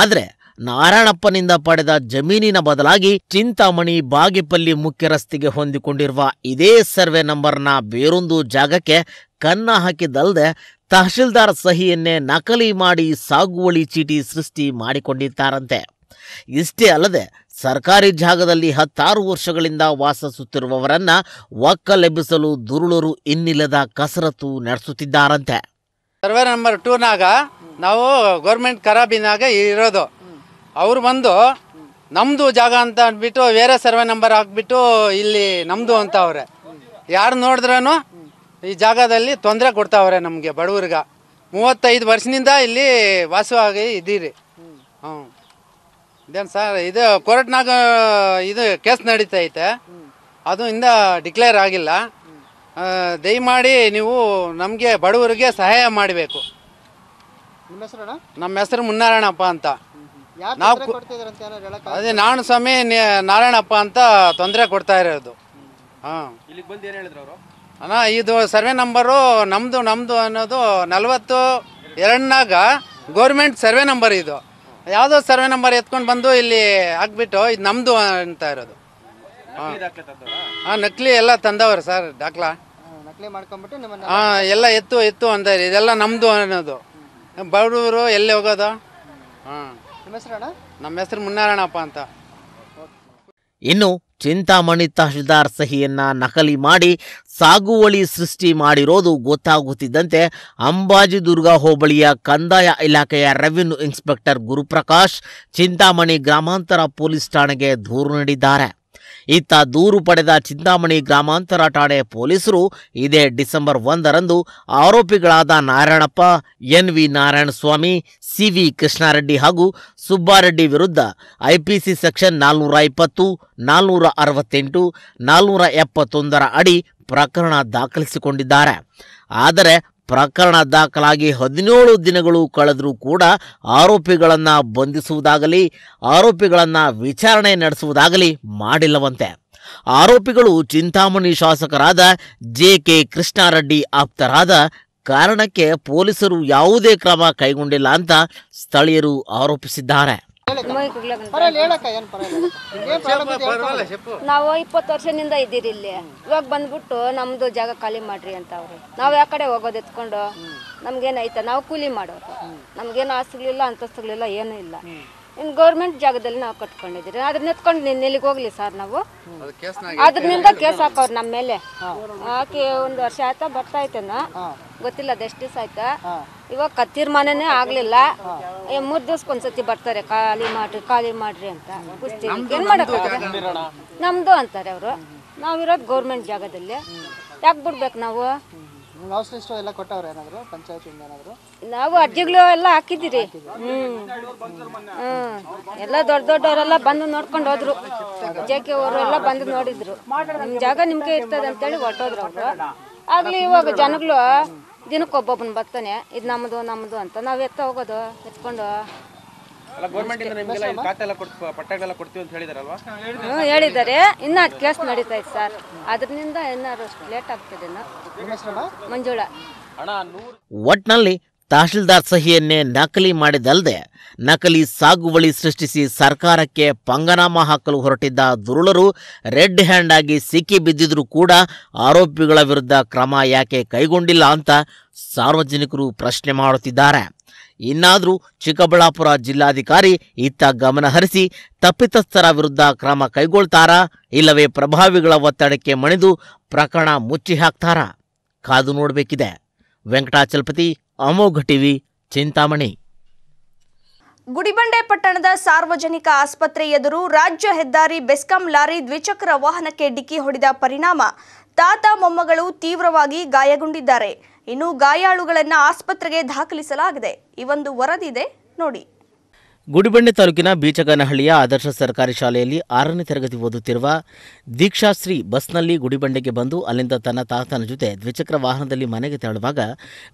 Speaker 2: ಆದರೆ ನಾರಾಯಣಪ್ಪನಿಂದ ಪಡೆದ ಜಮೀನಿನ ಬದಲಾಗಿ ಚಿಂತಾಮಣಿ ಬಾಗಿಪಲ್ಲಿ ಮುಖ್ಯ ರಸ್ತೆಗೆ ಹೊಂದಿಕೊಂಡಿರುವ ಇದೇ ಸರ್ವೆ ನಂಬರ್ನ ಬೇರೊಂದು ಜಾಗಕ್ಕೆ ಕನ್ನ ಹಾಕಿದ್ದಲ್ಲದೆ ತಹಶೀಲ್ದಾರ್ ಸಹಿಯನ್ನೇ ನಕಲಿ ಮಾಡಿ ಸಾಗುವಳಿ ಚೀಟಿ ಸೃಷ್ಟಿ ಮಾಡಿಕೊಂಡಿದ್ದಾರಂತೆ ಇಷ್ಟೇ ಅಲ್ಲದೆ ಸರ್ಕಾರಿ ಜಾಗದಲ್ಲಿ ಹತ್ತಾರು ವರ್ಷಗಳಿಂದ ವಾಸಿಸುತ್ತಿರುವವರನ್ನ ಒಕ್ಕಲೆಬ್ಬಿಸಲು ದುರುಳರು ಇನ್ನಿಲ್ಲದ ಕಸರತ್ತು ನಡೆಸುತ್ತಿದ್ದಾರಂತೆ
Speaker 6: ಸರ್ವೆ ನಂಬರ್ ಟೂನಾಗ ನಾವು ಗೌರ್ಮೆಂಟ್ ಖರಾಬಿನಾಗ ಇರೋದು ಅವ್ರು ಬಂದು ನಮ್ಮದು ಜಾಗ ಅಂತ ಅಂದ್ಬಿಟ್ಟು ಬೇರೆ ಸರ್ವೆ ನಂಬರ್ ಹಾಕ್ಬಿಟ್ಟು ಇಲ್ಲಿ ನಮ್ಮದು ಅಂತ ಅವ್ರೆ ಯಾರು ನೋಡಿದ್ರೂ ಈ ಜಾಗದಲ್ಲಿ ತೊಂದರೆ ಕೊಡ್ತಾವ್ರೆ ನಮಗೆ ಬಡವ್ರಿಗೆ ಮೂವತ್ತೈದು ವರ್ಷದಿಂದ ಇಲ್ಲಿ ವಾಸವಾಗಿ ಇದ್ದೀರಿ ಹ್ಞೂ ಇದೇನು ಸರ್ ಇದು ಕೋರ್ಟ್ನಾಗ ಇದು ಕೇಸ್ ನಡೀತೈತೆ ಅದು ಇಂದ ಡಿಕ್ಲೇರ್ ಆಗಿಲ್ಲ ದಯಮಾಡಿ ನೀವು ನಮಗೆ ಬಡವರಿಗೆ ಸಹಾಯ ಮಾಡಬೇಕು ನಮ್ಮ ಹೆಸರು ಮುನ್ನಾರಾಯಣಪ್ಪ ಅಂತ
Speaker 7: ನಾವು ಅದೇ
Speaker 6: ನಾನು ಸ್ವಾಮಿ ನಾರಾಯಣಪ್ಪ ಅಂತ ತೊಂದರೆ ಕೊಡ್ತಾ ಇರೋದು ಹಾಂ ಅಣ್ಣ ಇದು ಸರ್ವೆ ನಂಬರು ನಮ್ಮದು ನಮ್ಮದು ಅನ್ನೋದು ನಲ್ವತ್ತು ಎರಡನಾಗ ಗೌರ್ಮೆಂಟ್ ಸರ್ವೆ ನಂಬರ್ ಇದು ಯಾವುದೋ ಸರ್ವೆ ನಂಬರ್ ಎತ್ಕೊಂಡು ಬಂದು ಇಲ್ಲಿ ಹಾಕ್ಬಿಟ್ಟು ಇದು ನಮ್ಮದು ಅಂತ ಇರೋದು ನಕಲಿ ಹಾಂ ನಕಲಿ ಎಲ್ಲ ತಂದವರು ಸರ್ ದಾಖಲಾ ನಕಲಿ ಮಾಡ್ಕೊಂಬಿಟ್ಟು ಹಾಂ ಎಲ್ಲ ಎತ್ತು ಎತ್ತು ಅಂತ ಇದೆಲ್ಲ ನಮ್ಮದು ಅನ್ನೋದು ಬಡವರು ಎಲ್ಲಿ ಹೋಗೋದು ಹಾಂ ನಮ್ಮ ಹೆಸರು ಮುನ್ನಾರಾಯಣಪ್ಪ ಅಂತ
Speaker 2: ಇನ್ನು ಚಿಂತಾಮಣಿ ತಹಶೀಲ್ದಾರ್ ಸಹಿಯನ್ನ ನಕಲಿ ಮಾಡಿ ಸಾಗುವಳಿ ಸೃಷ್ಟಿ ಮಾಡಿರೋದು ಗೊತ್ತಾಗುತ್ತಿದ್ದಂತೆ ಅಂಬಾಜಿದುರ್ಗ ಹೋಬಳಿಯ ಕಂದಾಯ ಇಲಾಖೆಯ ರೆವಿನ್ಯೂ ಇನ್ಸ್ಪೆಕ್ಟರ್ ಗುರುಪ್ರಕಾಶ್ ಚಿಂತಾಮಣಿ ಗ್ರಾಮಾಂತರ ಪೊಲೀಸ್ ಠಾಣೆಗೆ ದೂರು ನೀಡಿದ್ದಾರೆ ಇತ್ತ ದೂರು ಪಡೆದ ಚಿಂತಾಮಣಿ ಗ್ರಾಮಾಂತರ ಠಾಣೆ ಪೊಲೀಸರು ಇದೇ ಡಿಸೆಂಬರ್ ಒಂದರಂದು ಆರೋಪಿಗಳಾದ Narayanappa N V Narayanaswamy CV Krishnareddy ಹಾಗೂ ಸುಬ್ಬಾರೆಡ್ಡಿ ವಿರುದ್ಧ ಐಪಿಸಿ ಸೆಕ್ಷನ್ ನಾಲ್ನೂರ ಇಪ್ಪತ್ತು ನಾಲ್ನೂರ ಅರವತ್ತೆಂಟು ನಾಲ್ನೂರ ಎಪ್ಪತ್ತೊಂದರ ಅಡಿ ಪ್ರಕರಣ ದಾಖಲಿಸಿಕೊಂಡಿದ್ದಾರೆ ಆದರೆ ಪ್ರಕರಣ ದಾಖಲಾಗಿ ಹದಿನೇಳು ದಿನಗಳು ಕಳೆದರೂ ಕೂಡ ಆರೋಪಿಗಳನ್ನು ಬಂಧಿಸುವುದಾಗಲಿ ಆರೋಪಿಗಳನ್ನು ವಿಚಾರಣೆ ನಡೆಸುವುದಾಗಲಿ ಮಾಡಿಲ್ಲವಂತೆ ಆರೋಪಿಗಳು ಚಿಂತಾಮಣಿ ಶಾಸಕರಾದ ಜೆ ಕೆ ಕೃಷ್ಣಾರೆಡ್ಡಿ ಆಪ್ತರಾದ ಕಾರಣಕ್ಕೆ ಪೊಲೀಸರು ಯಾವುದೇ ಕ್ರಮ ಕೈಗೊಂಡಿಲ್ಲ ಅಂತ ಸ್ಥಳೀಯರು ಆರೋಪಿಸಿದ್ದಾರೆ
Speaker 8: ನಾವು ಇಪ್ಪತ್ತು ವರ್ಷದಿಂದ ಇದ್ದೀರಿ ಇಲ್ಲಿ ಇವಾಗ ಬಂದ್ಬಿಟ್ಟು ನಮ್ದು ಜಾಗ ಖಾಲಿ ಮಾಡ್ರಿ ಅಂತ ಅವ್ರು ನಾವು ಯಾವ ಕಡೆ ಹೋಗೋದು ಎತ್ಕೊಂಡು ನಮ್ಗೇನಾಯ್ತ ನಾವು ಕೂಲಿ ಮಾಡೋದು ನಮ್ಗೇನು ಆಸ್ತಿಗಳಿಲ್ಲ ಅಂತಸ್ತಿಗಳಿಲ್ಲ ಏನೂ ಇಲ್ಲ ಇನ್ನು ಗೌರ್ಮೆಂಟ್ ಜಾಗದಲ್ಲಿ ನಾವು ಕಟ್ಕೊಂಡಿದ್ದೀರಿ ಅದನ್ನ ಎತ್ಕೊಂಡು ನಿನ್ನೆಲ್ಲಿಗೆ ಹೋಗ್ಲಿ ಸರ್ ನಾವು
Speaker 6: ಅದ್ರಿಂದ ಕೇಸ್ ಹಾಕೋರು ನಮ್ಮ ಮೇಲೆ
Speaker 8: ಹಾಕಿ ಒಂದು ವರ್ಷ ಆಯ್ತಾ ಬರ್ತಾ ಐತೆನಾ ಗೊತ್ತಿಲ್ಲ ಅದೆಷ್ಟು ದಿವಸ ಆಯ್ತಾ ಇವಾಗ ಕತ್ತಿರ್ ಮನೆನೇ ಆಗಲಿಲ್ಲ ಮೂರು ದಿವ್ಸಕ್ಕೆ ಒಂದ್ಸತಿ ಬರ್ತಾರೆ ಖಾಲಿ ಮಾಡ್ರಿ ಖಾಲಿ ಮಾಡ್ರಿ ಅಂತ ಕುಸ್ತಿ ಏನು
Speaker 7: ಮಾಡಕ್ಕೆ
Speaker 8: ಅಂತಾರೆ ಅವರು ನಾವಿರೋದು ಗೌರ್ಮೆಂಟ್ ಜಾಗದಲ್ಲಿ ಯಾಕೆ ಬಿಡ್ಬೇಕು ನಾವು ನಾವು ಅಜ್ಜಿಗಳು ಎಲ್ಲ ಹಾಕಿದ್ದೀರಿ ಹ್ಮ್ ಎಲ್ಲ ದೊಡ್ಡ ದೊಡ್ಡವರೆಲ್ಲ ಬಂದು ನೋಡ್ಕೊಂಡು ಹೋದ್ರು ಜೆ ಕೆ ಅವರು ಬಂದು ನೋಡಿದ್ರು ನಿಮ್ ಜಾಗ ನಿಮ್ಗೆ ಇರ್ತದೆ ಅಂತೇಳಿ ಹೊಟ್ಟೋದ್ರು ಅವರು ಆಗ್ಲಿ ಇವಾಗ ಜನಗಳು ಒಬ್ಬೊಬ್ಬನ ಬರ್ತಾನೆ ಇದು ನಮ್ಮದು ನಮ್ಮದು ಅಂತ ನಾವು ಎತ್ತ ಹೋಗೋದು ಎತ್ಕೊಂಡು
Speaker 6: ಹೇಳಿದ್ದಾರೆ ಇನ್ನ ಕೇಸ್
Speaker 8: ನಡೀತಾ ಇತ್ತು ಸರ್ ಅದರಿಂದ ಏನಾದ್ರು ಲೇಟ್ ಆಗ್ತದೆ ಮಂಜುಳ
Speaker 2: ತಹಶೀಲ್ದಾರ್ ಸಹಿಯನ್ನೇ ನಕಲಿ ಮಾಡಿದಲ್ಲದೆ ನಕಲಿ ಸಾಗುವಳಿ ಸೃಷ್ಟಿಸಿ ಸರ್ಕಾರಕ್ಕೆ ಪಂಗನಾಮ ಹಾಕಲು ಹೊರಟಿದ್ದ ದುರುಳರು ರೆಡ್ ಹ್ಯಾಂಡ್ ಆಗಿ ಸಿಕ್ಕಿ ಬಿದ್ದಿದ್ರೂ ಕೂಡ ಆರೋಪಿಗಳ ವಿರುದ್ಧ ಕ್ರಮ ಯಾಕೆ ಕೈಗೊಂಡಿಲ್ಲ ಅಂತ ಸಾರ್ವಜನಿಕರು ಪ್ರಶ್ನೆ ಮಾಡುತ್ತಿದ್ದಾರೆ ಇನ್ನಾದರೂ ಚಿಕ್ಕಬಳ್ಳಾಪುರ ಜಿಲ್ಲಾಧಿಕಾರಿ ಇತ್ತ ಗಮನಹರಿಸಿ ತಪ್ಪಿತಸ್ಥರ ವಿರುದ್ಧ ಕ್ರಮ ಕೈಗೊಳ್ತಾರಾ ಇಲ್ಲವೇ ಪ್ರಭಾವಿಗಳ ಒತ್ತಡಕ್ಕೆ ಮಣಿದು ಪ್ರಕರಣ ಮುಚ್ಚಿ ಹಾಕ್ತಾರಾ ಕಾದು ನೋಡಬೇಕಿದೆ ವೆಂಕಟಾಚಲಪತಿ ಅಮೋಘ ಟಿವಿ ಚಿಂತಾಮಣಿ
Speaker 1: ಗುಡಿಬಂಡೆ ಪಟ್ಟಣದ ಸಾರ್ವಜನಿಕ ಆಸ್ಪತ್ರೆ ಎದುರು ರಾಜ್ಯ ಹೆದ್ದಾರಿ ಬೆಸ್ಕಾಂ ಲಾರಿ ದ್ವಿಚಕ್ರ ವಾಹನಕ್ಕೆ ಡಿಕ್ಕಿ ಹೊಡೆದ ಪರಿಣಾಮ ತಾತ ಮೊಮ್ಮಗಳು ತೀವ್ರವಾಗಿ ಗಾಯಗೊಂಡಿದ್ದಾರೆ ಇನ್ನು ಗಾಯಾಳುಗಳನ್ನು ಆಸ್ಪತ್ರೆಗೆ ದಾಖಲಿಸಲಾಗಿದೆ ಈ ಒಂದು ವರದಿ ಇದೆ ನೋಡಿ
Speaker 2: ಗುಡಿಬಂಡೆ ತಾಲೂಕಿನ ಬೀಚಗನಹಳ್ಳಿಯ ಆದರ್ಶ ಸರ್ಕಾರಿ ಶಾಲೆಯಲ್ಲಿ ಆರನೇ ತರಗತಿ ಓದುತ್ತಿರುವ ದೀಕ್ಷಾಶ್ರೀ ಬಸ್ನಲ್ಲಿ ಗುಡಿಬಂಡೆಗೆ ಬಂದು ಅಲ್ಲಿಂದ ತನ್ನ ತಾತನ ಜೊತೆ ದ್ವಿಚಕ್ರ ವಾಹನದಲ್ಲಿ ಮನೆಗೆ ತೆರಳುವಾಗ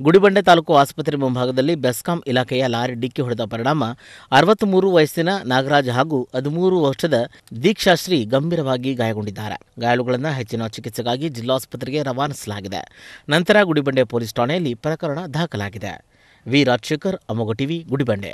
Speaker 2: ಗುಡಿಬಂಡೆ ತಾಲೂಕು ಆಸ್ಪತ್ರೆ ಮುಂಭಾಗದಲ್ಲಿ ಬೆಸ್ಕಾಂ ಇಲಾಖೆಯ ಲಾರಿ ಡಿಕ್ಕಿ ಹೊಡೆದ ಪರಿಣಾಮ ಅರವತ್ಮೂರು ವಯಸ್ಸಿನ ನಾಗರಾಜ್ ಹಾಗೂ ಹದಿಮೂರು ವರ್ಷದ ದೀಕ್ಷಾಶ್ರೀ ಗಂಭೀರವಾಗಿ ಗಾಯಗೊಂಡಿದ್ದಾರೆ ಗಾಯಾಳುಗಳನ್ನು ಹೆಚ್ಚಿನ ಚಿಕಿತ್ಸೆಗಾಗಿ ಜಿಲ್ಲಾಸ್ಪತ್ರೆಗೆ ರವಾನಿಸಲಾಗಿದೆ ನಂತರ ಗುಡಿಬಂಡೆ ಪೊಲೀಸ್ ಠಾಣೆಯಲ್ಲಿ ಪ್ರಕರಣ ದಾಖಲಾಗಿದೆ ವಿ ರಾಜಶೇಖರ್ ಅಮೋಘ ಟಿವಿ ಗುಡಿಬಂಡೆ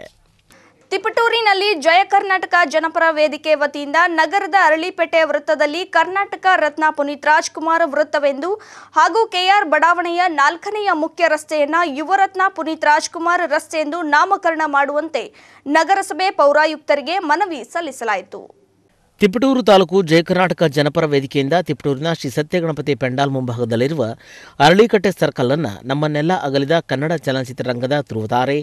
Speaker 1: ತಿಪಟೂರಿನಲ್ಲಿ ಜಯ ಕರ್ನಾಟಕ ಜನಪರ ವೇದಿಕೆ ವತಿಯಿಂದ ನಗರದ ಅರಳಿಪೇಟೆ ವೃತ್ತದಲ್ಲಿ ಕರ್ನಾಟಕ ರತ್ನ ಪುನೀತ್ ರಾಜ್ಕುಮಾರ್ ವೃತ್ತವೆಂದು ಹಾಗೂ ಕೆಆರ್ ಬಡಾವಣೆಯ ನಾಲ್ಕನೆಯ ಮುಖ್ಯ ರಸ್ತೆಯನ್ನು ಯುವರತ್ನ ಪುನೀತ್ ರಾಜ್ಕುಮಾರ್ ರಸ್ತೆ ಎಂದು ನಾಮಕರಣ ಮಾಡುವಂತೆ ನಗರಸಭೆ ಪೌರಾಯುಕ್ತರಿಗೆ ಮನವಿ ಸಲ್ಲಿಸಲಾಯಿತು
Speaker 2: ತಿಪಟೂರು ತಾಲೂಕು ಕರ್ನಾಟಕ ಜನಪರ ವೇದಿಕೆಯಿಂದ ತಿಪಟೂರಿನ ಶ್ರೀ ಸತ್ಯಗಣಪತಿ ಪೆಂಡಾಲ್ ಮುಂಭಾಗದಲ್ಲಿರುವ ಅರಳಿಕಟ್ಟೆ ಸರ್ಕಲ್ ಅನ್ನು ನಮ್ಮನ್ನೆಲ್ಲ ಅಗಲಿದ ಕನ್ನಡ ಚಲನಚಿತ್ರರಂಗದ ಧ್ರುವತಾರೆ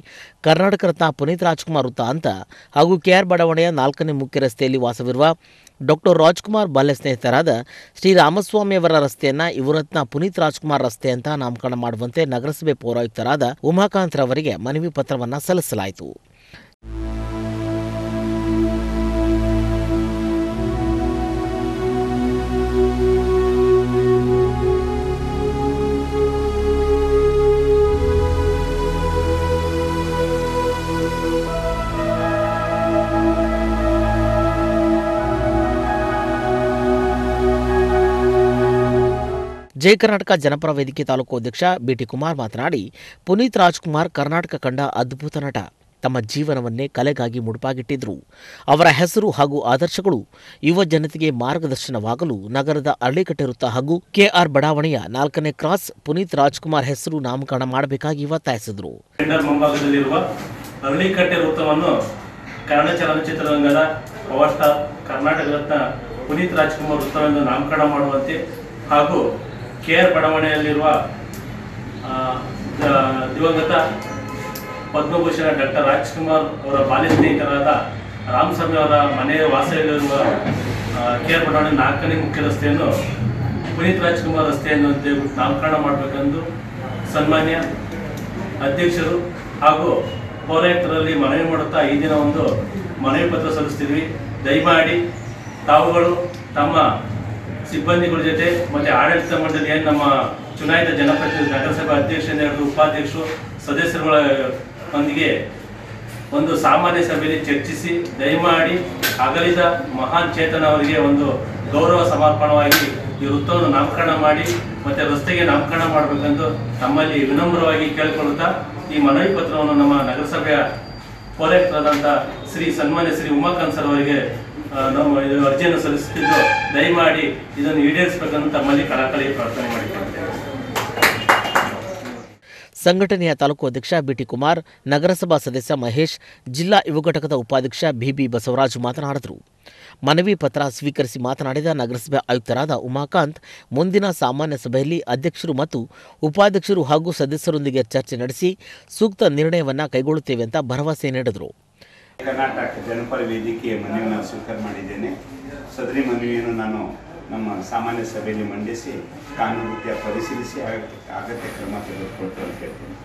Speaker 2: ಕರ್ನಾಟಕ ರತ್ನ ಪುನೀತ್ ರಾಜ್ಕುಮಾರ್ ವೃತ್ತ ಅಂತ ಹಾಗೂ ಕೆಆರ್ ಬಡಾವಣೆಯ ನಾಲ್ಕನೇ ಮುಖ್ಯ ರಸ್ತೆಯಲ್ಲಿ ವಾಸವಿರುವ ಡಾಕ್ಟರ್ ರಾಜ್ಕುಮಾರ್ ಬಾಲ್ಯ ಸ್ನೇಹಿತರಾದ ಶ್ರೀ ರಸ್ತೆಯನ್ನ ರಸ್ತೆಯನ್ನು ಯುವರತ್ನ ಪುನೀತ್ ರಾಜ್ಕುಮಾರ್ ರಸ್ತೆ ಅಂತ ನಾಮಕರಣ ಮಾಡುವಂತೆ ನಗರಸಭೆ ಪೌರಾಯುಕ್ತರಾದ ಉಮಾಕಾಂತ್ ರವರಿಗೆ ಮನವಿ ಪತ್ರವನ್ನು ಸಲ್ಲಿಸಲಾಯಿತು ಜಯ ಕರ್ನಾಟಕ ಜನಪರ ವೇದಿಕೆ ತಾಲೂಕು ಅಧ್ಯಕ್ಷ ಬಿಟಿ ಕುಮಾರ್ ಮಾತನಾಡಿ ಪುನೀತ್ ರಾಜ್ಕುಮಾರ್ ಕರ್ನಾಟಕ ಕಂಡ ಅದ್ಭುತ ನಟ ತಮ್ಮ ಜೀವನವನ್ನೇ ಕಲೆಗಾಗಿ ಮುಡುಪಾಗಿಟ್ಟಿದ್ರು ಅವರ ಹೆಸರು ಹಾಗೂ ಆದರ್ಶಗಳು ಯುವ ಜನತೆಗೆ ಮಾರ್ಗದರ್ಶನವಾಗಲು ನಗರದ ಅರಳಿಕಟ್ಟೆ ವೃತ್ತ ಹಾಗೂ ಕೆಆರ್ ಬಡಾವಣೆಯ ನಾಲ್ಕನೇ ಕ್ರಾಸ್ ಪುನೀತ್ ರಾಜ್ಕುಮಾರ್ ಹೆಸರು ನಾಮಕರಣ ಮಾಡಬೇಕಾಗಿ ಒತ್ತಾಯಿಸಿದರು
Speaker 7: ಪುನೀತ್ ರಾಜ್ಕುಮಾರ್ ವೃತ್ತವೆಂದು ನಾಮಕರಣ ಮಾಡುವಂತೆ ಹಾಗೂ ಕೆ ಆರ್ ಬಡಾವಣೆಯಲ್ಲಿರುವ ದಿವಂಗತ ಪದ್ಮಭೂಷಣ ಡಾಕ್ಟರ್ ರಾಜ್ಕುಮಾರ್ ಅವರ ಬಾಲ್ಯ ಸ್ನೇಹಿತರಾದ ರಾಮಸ್ವಾಮಿ ಅವರ ಮನೆಯ ವಾಸಿಯಲ್ಲಿರುವ ಕೆ ಆರ್ ಬಡಾವಣೆ ನಾಲ್ಕನೇ ಮುಖ್ಯ ರಸ್ತೆಯನ್ನು ಪುನೀತ್ ರಾಜ್ಕುಮಾರ್ ರಸ್ತೆಯನ್ನು ನಾಮಕರಣ ಮಾಡಬೇಕೆಂದು ಸನ್ಮಾನ್ಯ ಅಧ್ಯಕ್ಷರು ಹಾಗೂ ಪೌರಾಯುಕ್ತರಲ್ಲಿ ಮನವಿ ಮಾಡುತ್ತಾ ಈ ದಿನ ಒಂದು ಮನವಿ ಪತ್ರ ಸಲ್ಲಿಸ್ತೀವಿ ದಯಮಾಡಿ ತಾವುಗಳು ತಮ್ಮ ಸಿಬ್ಬಂದಿಗಳ ಜೊತೆ ಮತ್ತೆ ಆಡಳಿತ ಮಂಡಳಿ ಏನು ನಮ್ಮ ಚುನಾಯಿತ ಜನಪ್ರತಿನಿಧಿ ನಗರಸಭಾ ಅಧ್ಯಕ್ಷ ಉಪಾಧ್ಯಕ್ಷರು ಸದಸ್ಯರುಗಳೊಂದಿಗೆ ಒಂದು ಸಾಮಾನ್ಯ ಸಭೆಯಲ್ಲಿ ಚರ್ಚಿಸಿ ದಯಮಾಡಿ ಅಗಲಿದ ಮಹಾನ್ ಚೇತನ ಅವರಿಗೆ ಒಂದು ಗೌರವ ಸಮರ್ಪಣವಾಗಿ ಈ ವೃತ್ತವನ್ನು ನಾಮಕರಣ ಮಾಡಿ ಮತ್ತೆ ರಸ್ತೆಗೆ ನಾಮಕರಣ ಮಾಡಬೇಕೆಂದು ನಮ್ಮಲ್ಲಿ ವಿನಮ್ರವಾಗಿ ಕೇಳಿಕೊಳ್ಳುತ್ತಾ ಈ ಮನವಿ ಪತ್ರವನ್ನು ನಮ್ಮ ನಗರಸಭೆಯ ಆದಂತ ಶ್ರೀ ಸನ್ಮಾನ್ಯ ಶ್ರೀ ಉಮಾಕಾಂತ್ ಸರ್ ಅವರಿಗೆ ನಾವು ಅರ್ಜಿಯನ್ನು ಸಲ್ಲಿಸುತ್ತಿದ್ದು ದಯಮಾಡಿ ಇದನ್ನು ಈಡೇರಿಸಬೇಕಂತ ತಮ್ಮಲ್ಲಿ ಪ್ರಾರ್ಥನೆ ಮಾಡಿಕೊಳ್ತೇವೆ
Speaker 2: ಸಂಘಟನೆಯ ತಾಲೂಕು ಅಧ್ಯಕ್ಷ ಬಿಟಿ ಕುಮಾರ್ ನಗರಸಭಾ ಸದಸ್ಯ ಮಹೇಶ್ ಜಿಲ್ಲಾ ಯುವ ಘಟಕದ ಉಪಾಧ್ಯಕ್ಷ ಬಿಬಿ ಬಸವರಾಜ್ ಮಾತನಾಡಿದರು ಮನವಿ ಪತ್ರ ಸ್ವೀಕರಿಸಿ ಮಾತನಾಡಿದ ನಗರಸಭೆ ಆಯುಕ್ತರಾದ ಉಮಾಕಾಂತ್ ಮುಂದಿನ ಸಾಮಾನ್ಯ ಸಭೆಯಲ್ಲಿ ಅಧ್ಯಕ್ಷರು ಮತ್ತು ಉಪಾಧ್ಯಕ್ಷರು ಹಾಗೂ ಸದಸ್ಯರೊಂದಿಗೆ ಚರ್ಚೆ ನಡೆಸಿ ಸೂಕ್ತ ನಿರ್ಣಯವನ್ನು ಕೈಗೊಳ್ಳುತ್ತೇವೆ ಅಂತ ಭರವಸೆ ನೀಡಿದರು
Speaker 3: ಕರ್ನಾಟಕ ಜನಪರ ವೇದಿಕೆಯ ಮನವಿಯನ್ನು ಸ್ವೀಕಾರ ಮಾಡಿದ್ದೇನೆ ಸದರಿ ಮನವಿಯನ್ನು ನಾನು ನಮ್ಮ ಸಾಮಾನ್ಯ ಸಭೆಯಲ್ಲಿ ಮಂಡಿಸಿ ಕಾನೂನು ರೀತಿಯ ಪರಿಶೀಲಿಸಿ ಅಗತ್ಯ ಕ್ರಮ ತೆಗೆದುಕೊಳ್ತು ಅಂತ ಹೇಳ್ತೇನೆ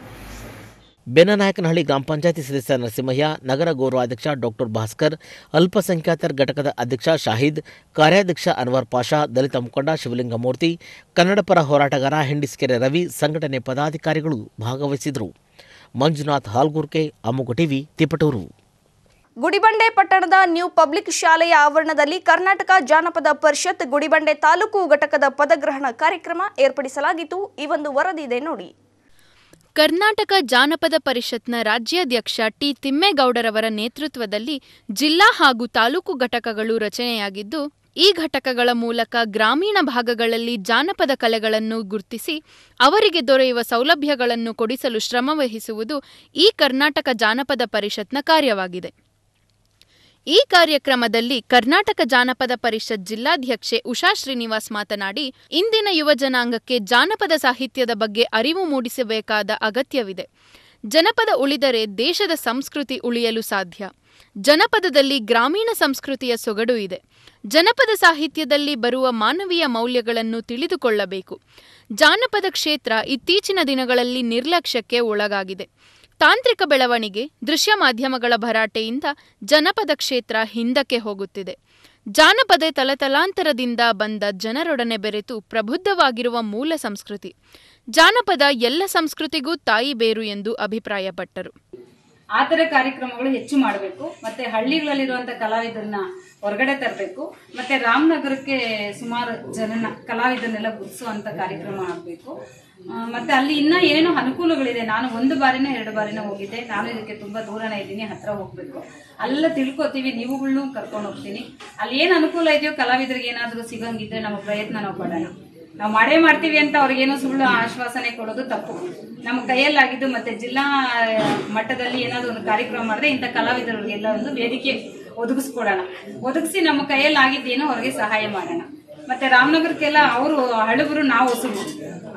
Speaker 2: ಬೆನ್ನನಾಯಕನಹಳ್ಳಿ ಗ್ರಾಮ ಪಂಚಾಯತಿ ಸದಸ್ಯ ನರಸಿಂಹಯ್ಯ ನಗರ ಗೌರವಾಧ್ಯಕ್ಷ ಡಾಕ್ಟರ್ ಭಾಸ್ಕರ್ ಅಲ್ಪಸಂಖ್ಯಾತರ ಘಟಕದ ಅಧ್ಯಕ್ಷ ಶಾಹಿದ್ ಕಾರ್ಯಾಧ್ಯಕ್ಷ ಅನ್ವರ್ ಪಾಷಾ ದಲಿತ ಮುಖಂಡ ಶಿವಲಿಂಗಮೂರ್ತಿ ಕನ್ನಡಪರ ಹೋರಾಟಗಾರ ಹಿಂಡಿಸ್ಕೆರೆ ರವಿ ಸಂಘಟನೆ ಪದಾಧಿಕಾರಿಗಳು ಭಾಗವಹಿಸಿದರು ಮಂಜುನಾಥ್ ಹಾಲ್ಗುರ್ಕೆ ಅಮೋಘ ಟಿವಿ ತಿಪಟೂರು
Speaker 1: ಗುಡಿಬಂಡೆ ಪಟ್ಟಣದ ನ್ಯೂ ಪಬ್ಲಿಕ್ ಶಾಲೆಯ ಆವರಣದಲ್ಲಿ ಕರ್ನಾಟಕ ಜಾನಪದ ಪರಿಷತ್ ಗುಡಿಬಂಡೆ ತಾಲೂಕು ಘಟಕದ ಪದಗ್ರಹಣ ಕಾರ್ಯಕ್ರಮ ಏರ್ಪಡಿಸಲಾಗಿತ್ತು ಈ ಒಂದು ವರದಿದೆ ನೋಡಿ
Speaker 9: ಕರ್ನಾಟಕ ಜಾನಪದ ಪರಿಷತ್ನ ರಾಜ್ಯಾಧ್ಯಕ್ಷ ಟಿ ತಿಮ್ಮೇಗೌಡರವರ ನೇತೃತ್ವದಲ್ಲಿ ಜಿಲ್ಲಾ ಹಾಗೂ ತಾಲೂಕು ಘಟಕಗಳು ರಚನೆಯಾಗಿದ್ದು ಈ ಘಟಕಗಳ ಮೂಲಕ ಗ್ರಾಮೀಣ ಭಾಗಗಳಲ್ಲಿ ಜಾನಪದ ಕಲೆಗಳನ್ನು ಗುರುತಿಸಿ ಅವರಿಗೆ ದೊರೆಯುವ ಸೌಲಭ್ಯಗಳನ್ನು ಕೊಡಿಸಲು ಶ್ರಮವಹಿಸುವುದು ಈ ಕರ್ನಾಟಕ ಜಾನಪದ ಪರಿಷತ್ನ ಕಾರ್ಯವಾಗಿದೆ ಈ ಕಾರ್ಯಕ್ರಮದಲ್ಲಿ ಕರ್ನಾಟಕ ಜಾನಪದ ಪರಿಷತ್ ಜಿಲ್ಲಾಧ್ಯಕ್ಷೆ ಉಷಾ ಶ್ರೀನಿವಾಸ್ ಮಾತನಾಡಿ ಇಂದಿನ ಯುವ ಜನಾಂಗಕ್ಕೆ ಜಾನಪದ ಸಾಹಿತ್ಯದ ಬಗ್ಗೆ ಅರಿವು ಮೂಡಿಸಬೇಕಾದ ಅಗತ್ಯವಿದೆ ಜನಪದ ಉಳಿದರೆ ದೇಶದ ಸಂಸ್ಕೃತಿ ಉಳಿಯಲು ಸಾಧ್ಯ ಜನಪದದಲ್ಲಿ ಗ್ರಾಮೀಣ ಸಂಸ್ಕೃತಿಯ ಸೊಗಡು ಇದೆ ಜನಪದ ಸಾಹಿತ್ಯದಲ್ಲಿ ಬರುವ ಮಾನವೀಯ ಮೌಲ್ಯಗಳನ್ನು ತಿಳಿದುಕೊಳ್ಳಬೇಕು ಜಾನಪದ ಕ್ಷೇತ್ರ ಇತ್ತೀಚಿನ ದಿನಗಳಲ್ಲಿ ನಿರ್ಲಕ್ಷ್ಯಕ್ಕೆ ಒಳಗಾಗಿದೆ ತಾಂತ್ರಿಕ ಬೆಳವಣಿಗೆ ದೃಶ್ಯ ಮಾಧ್ಯಮಗಳ ಭರಾಟೆಯಿಂದ ಜನಪದ ಕ್ಷೇತ್ರ ಹಿಂದಕ್ಕೆ ಹೋಗುತ್ತಿದೆ ಜಾನಪದ ತಲತಲಾಂತರದಿಂದ ಬಂದ ಜನರೊಡನೆ ಬೆರೆತು ಪ್ರಬುದ್ಧವಾಗಿರುವ ಮೂಲ ಸಂಸ್ಕೃತಿ ಜಾನಪದ ಎಲ್ಲ ಸಂಸ್ಕೃತಿಗೂ ತಾಯಿ ಬೇರು ಎಂದು ಅಭಿಪ್ರಾಯಪಟ್ಟರು ಆ ಕಾರ್ಯಕ್ರಮಗಳು
Speaker 8: ಹೆಚ್ಚು ಮಾಡಬೇಕು ಮತ್ತೆ ಹಳ್ಳಿಗಳಲ್ಲಿರುವಂಥ ಕಲಾವಿದರನ್ನ ಹೊರಗಡೆ ತರಬೇಕು ಮತ್ತೆ
Speaker 9: ರಾಮನಗರಕ್ಕೆ
Speaker 8: ಸುಮಾರು ಜನನ ಕಲಾವಿದನ್ನೆಲ್ಲ ಗುರುಸುವಂತ ಕಾರ್ಯಕ್ರಮ ಆಗಬೇಕು ಮತ್ತೆ ಅಲ್ಲಿ ಇನ್ನ ಏನು ಅನುಕೂಲಗಳಿದೆ ನಾನು ಒಂದು ಬಾರಿನ ಎರಡು ಬಾರಿನ ಹೋಗಿದ್ದೆ ನಾನು ಇದಕ್ಕೆ ತುಂಬಾ ದೂರನೇ ಇದ್ದೀನಿ ಹತ್ರ ಹೋಗ್ಬೇಕು ಅಲ್ಲ ತಿಳ್ಕೊತೀವಿ ನೀವುಗಳನ್ನೂ ಕರ್ಕೊಂಡು ಹೋಗ್ತೀನಿ ಅಲ್ಲಿ ಏನು ಅನುಕೂಲ ಇದೆಯೋ ಕಲಾವಿದರಿಗೆ ಏನಾದರೂ ಸಿಗಂಗಿದ್ರೆ ನಮ್ಮ ಪ್ರಯತ್ನ ನಾವು ಪಡೋಣ ನಾವು ಮಾಡೇ ಮಾಡ್ತೀವಿ ಅಂತ ಅವ್ರಿಗೇನೋ ಸುಳ್ಳು ಆಶ್ವಾಸನೆ ಕೊಡೋದು ತಪ್ಪು ನಮ್ಮ ಕೈಯಲ್ಲಾಗಿದ್ದು ಮತ್ತೆ ಜಿಲ್ಲಾ ಮಟ್ಟದಲ್ಲಿ ಏನಾದ್ರು ಒಂದು ಕಾರ್ಯಕ್ರಮ ಮಾಡಿದ್ರೆ ಇಂಥ ಕಲಾವಿದರಿಗೆಲ್ಲ ಒಂದು ವೇದಿಕೆ ಒದಗಿಸ್ಕೊಡೋಣ ಒದಗಿಸಿ ನಮ್ಮ ಕೈಯಲ್ಲಾಗಿದ್ದೇನೋ ಅವ್ರಿಗೆ ಸಹಾಯ ಮಾಡೋಣ ಮತ್ತೆ ರಾಮನಗರಕ್ಕೆಲ್ಲ ಅವರು ಹಳುಬರು ನಾವು ಹೊಸಬು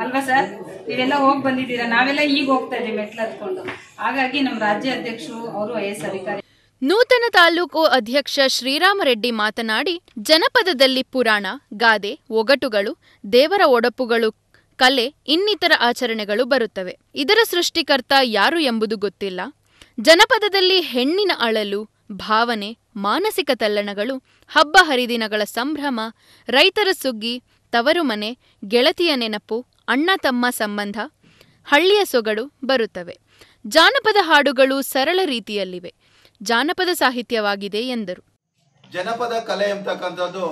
Speaker 8: ಅಲ್ವಾ ಸರ್ ನೀವೆಲ್ಲ ಹೋಗಿ ಬಂದಿದ್ದೀರಾ ನಾವೆಲ್ಲ ಈಗ ಹೋಗ್ತಾ ಇದೀವಿ ಮೆಟ್ಲು ಹತ್ಕೊಂಡು ಹಾಗಾಗಿ ನಮ್ಮ ರಾಜ್ಯ ಅಧ್ಯಕ್ಷರು ಅವರು ಐ ಎಸ್ ಅಧಿಕಾರಿ
Speaker 9: ನೂತನ ತಾಲೂಕು ಅಧ್ಯಕ್ಷ ಶ್ರೀರಾಮರೆಡ್ಡಿ ಮಾತನಾಡಿ ಜನಪದದಲ್ಲಿ ಪುರಾಣ ಗಾದೆ ಒಗಟುಗಳು ದೇವರ ಒಡಪುಗಳು ಕಲೆ ಇನ್ನಿತರ ಆಚರಣೆಗಳು ಬರುತ್ತವೆ ಇದರ ಸೃಷ್ಟಿಕರ್ತ ಯಾರು ಎಂಬುದು ಗೊತ್ತಿಲ್ಲ ಜನಪದದಲ್ಲಿ ಹೆಣ್ಣಿನ ಅಳಲು ಭಾವನೆ ಮಾನಸಿಕ ತಲ್ಲಣಗಳು ಹಬ್ಬ ಹರಿದಿನಗಳ ಸಂಭ್ರಮ ರೈತರ ಸುಗ್ಗಿ ತವರು ಮನೆ ಗೆಳತಿಯ ನೆನಪು ಅಣ್ಣ ತಮ್ಮ ಸಂಬಂಧ ಹಳ್ಳಿಯ ಸೊಗಡು ಬರುತ್ತವೆ ಜಾನಪದ ಹಾಡುಗಳು ಸರಳ ರೀತಿಯಲ್ಲಿವೆ ಜಾನಪದ ಸಾಹಿತ್ಯವಾಗಿದೆ ಎಂದರು
Speaker 3: ಜನಪದ ಕಲೆ ಎಂಬತಕ್ಕಂಥದ್ದು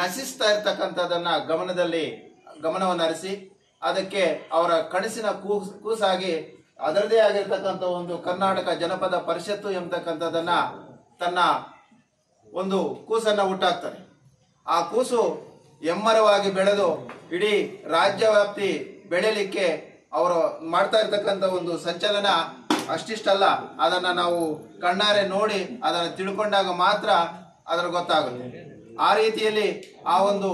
Speaker 3: ನಶಿಸ್ತಾ
Speaker 2: ಇರ್ತಕ್ಕಂಥದ್ದನ್ನ ಗಮನದಲ್ಲಿ ಗಮನವನ್ನು ಹರಿಸಿ ಅದಕ್ಕೆ ಅವರ ಕನಸಿನ ಕೂಸ್ ಕೂಸಾಗಿ ಅದರದೇ ಆಗಿರ್ತಕ್ಕಂಥ ಒಂದು ಕರ್ನಾಟಕ ಜನಪದ ಪರಿಷತ್ತು ಎಂಬತಕ್ಕಂಥದ್ದನ್ನ ತನ್ನ ಒಂದು ಕೂಸನ್ನು ಹುಟ್ಟಾಕ್ತಾರೆ ಆ ಕೂಸು ಎಮ್ಮರವಾಗಿ ಬೆಳೆದು ಇಡೀ ರಾಜ್ಯ ವ್ಯಾಪ್ತಿ ಬೆಳೆಯಲಿಕ್ಕೆ ಅವರು ಮಾಡ್ತಾ
Speaker 6: ಇರ್ತಕ್ಕಂಥ ಒಂದು ಸಂಚಲನ ಅಷ್ಟಿಷ್ಟಲ್ಲ ಅದನ್ನ ನಾವು ಕಣ್ಣಾರೆ ನೋಡಿ ಅದನ್ನ ತಿಳ್ಕೊಂಡಾಗ ಮಾತ್ರ ಅದರ ಗೊತ್ತಾಗುತ್ತೆ ಆ ರೀತಿಯಲ್ಲಿ ಆ ಒಂದು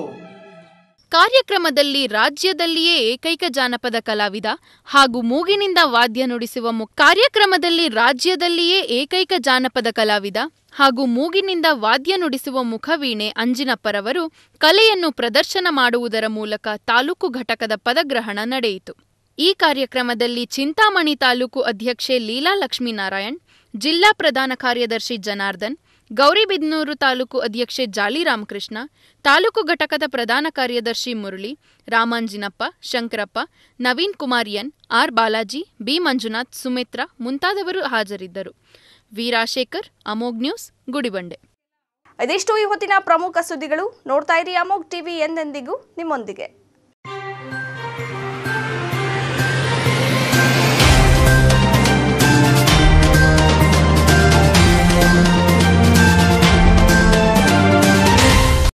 Speaker 9: ಕಾರ್ಯಕ್ರಮದಲ್ಲಿ ರಾಜ್ಯದಲ್ಲಿಯೇ ಏಕೈಕ ಜಾನಪದ ಕಲಾವಿದ ಹಾಗೂ ಮೂಗಿನಿಂದ ವಾದ್ಯ ನುಡಿಸುವ ಕಾರ್ಯಕ್ರಮದಲ್ಲಿ ರಾಜ್ಯದಲ್ಲಿಯೇ ಏಕೈಕ ಜಾನಪದ ಕಲಾವಿದ ಹಾಗೂ ಮೂಗಿನಿಂದ ವಾದ್ಯ ನುಡಿಸುವ ಮುಖವೀಣೆ ಅಂಜಿನಪ್ಪರವರು ಕಲೆಯನ್ನು ಪ್ರದರ್ಶನ ಮಾಡುವುದರ ಮೂಲಕ ತಾಲೂಕು ಘಟಕದ ಪದಗ್ರಹಣ ನಡೆಯಿತು ಈ ಕಾರ್ಯಕ್ರಮದಲ್ಲಿ ಚಿಂತಾಮಣಿ ತಾಲೂಕು ಅಧ್ಯಕ್ಷೆ ಲೀಲಾ ಲಕ್ಷ್ಮೀನಾರಾಯಣ್ ಜಿಲ್ಲಾ ಪ್ರಧಾನ ಕಾರ್ಯದರ್ಶಿ ಜನಾರ್ದನ್ ಗೌರಿಬಿದನೂರು ತಾಲೂಕು ಅಧ್ಯಕ್ಷೆ ಜಾಲಿ ರಾಮಕೃಷ್ಣ ತಾಲೂಕು ಘಟಕದ ಪ್ರಧಾನ ಕಾರ್ಯದರ್ಶಿ Murali Ramanjinappa Shankarappa Naveen Kumar N R Balaji B Manjunath Sumitra ಮುಂತಾದವರು ಹಾಜರಿದ್ದರು ವೀರಾಶೇಖರ್ ಅಮೋಗ್ ನ್ಯೂಸ್ ಗುಡಿಬಂಡೆ ಇದಿಷ್ಟು ಈ ಹೊತ್ತಿನ ಪ್ರಮುಖ ಸುದ್ದಿಗಳು ನೋಡ್ತಾ ಇರಿ ಅಮೋಗ್ ಟಿವಿ
Speaker 1: ಎಂದೆಂದಿಗೂ ನಿಮ್ಮೊಂದಿಗೆ